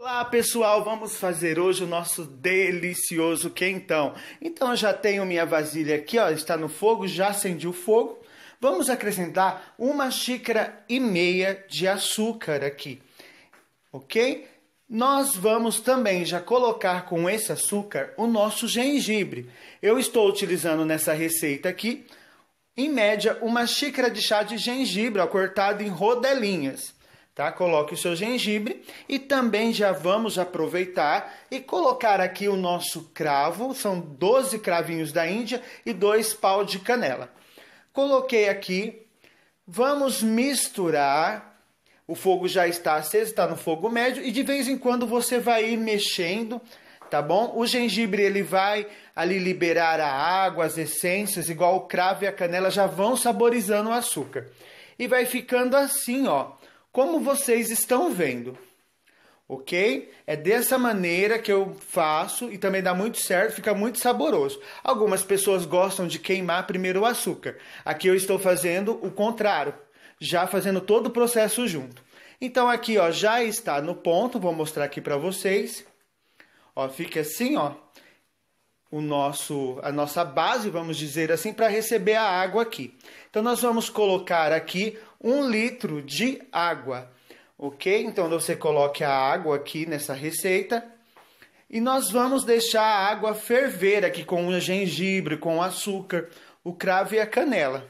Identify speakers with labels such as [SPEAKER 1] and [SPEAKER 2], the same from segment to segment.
[SPEAKER 1] Olá pessoal, vamos fazer hoje o nosso delicioso quentão. Então eu já tenho minha vasilha aqui, ó, está no fogo, já acendi o fogo. Vamos acrescentar uma xícara e meia de açúcar aqui, ok? Nós vamos também já colocar com esse açúcar o nosso gengibre. Eu estou utilizando nessa receita aqui, em média, uma xícara de chá de gengibre ó, cortado em rodelinhas tá? Coloque o seu gengibre e também já vamos aproveitar e colocar aqui o nosso cravo, são 12 cravinhos da Índia e dois pau de canela. Coloquei aqui, vamos misturar. O fogo já está aceso, está no fogo médio e de vez em quando você vai ir mexendo, tá bom? O gengibre ele vai ali liberar a água, as essências, igual o cravo e a canela já vão saborizando o açúcar. E vai ficando assim, ó como vocês estão vendo. Ok? É dessa maneira que eu faço e também dá muito certo, fica muito saboroso. Algumas pessoas gostam de queimar primeiro o açúcar. Aqui eu estou fazendo o contrário, já fazendo todo o processo junto. Então aqui, ó, já está no ponto, vou mostrar aqui para vocês. Ó, fica assim, ó, o nosso a nossa base, vamos dizer assim, para receber a água aqui. Então nós vamos colocar aqui um litro de água, ok? Então você coloque a água aqui nessa receita e nós vamos deixar a água ferver aqui com o gengibre, com o açúcar, o cravo e a canela.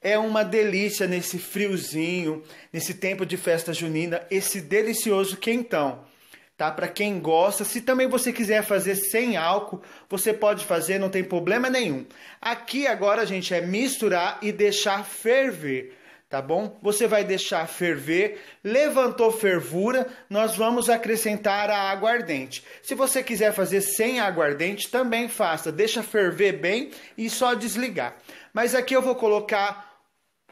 [SPEAKER 1] É uma delícia nesse friozinho, nesse tempo de festa junina, esse delicioso quentão tá? Para quem gosta, se também você quiser fazer sem álcool, você pode fazer, não tem problema nenhum. Aqui agora, gente, é misturar e deixar ferver, tá bom? Você vai deixar ferver, levantou fervura, nós vamos acrescentar a aguardente. Se você quiser fazer sem aguardente, também faça, deixa ferver bem e só desligar. Mas aqui eu vou colocar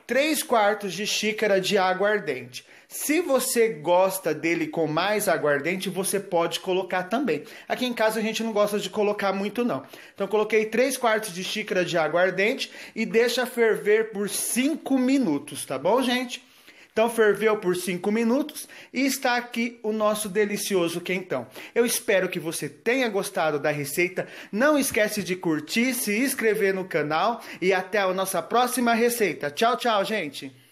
[SPEAKER 1] 3 quartos de xícara de aguardente. Se você gosta dele com mais aguardente, você pode colocar também. Aqui em casa a gente não gosta de colocar muito não. Então coloquei 3 quartos de xícara de aguardente e deixa ferver por 5 minutos, tá bom, gente? Então ferveu por 5 minutos e está aqui o nosso delicioso quentão. Eu espero que você tenha gostado da receita. Não esquece de curtir, se inscrever no canal e até a nossa próxima receita. Tchau, tchau, gente!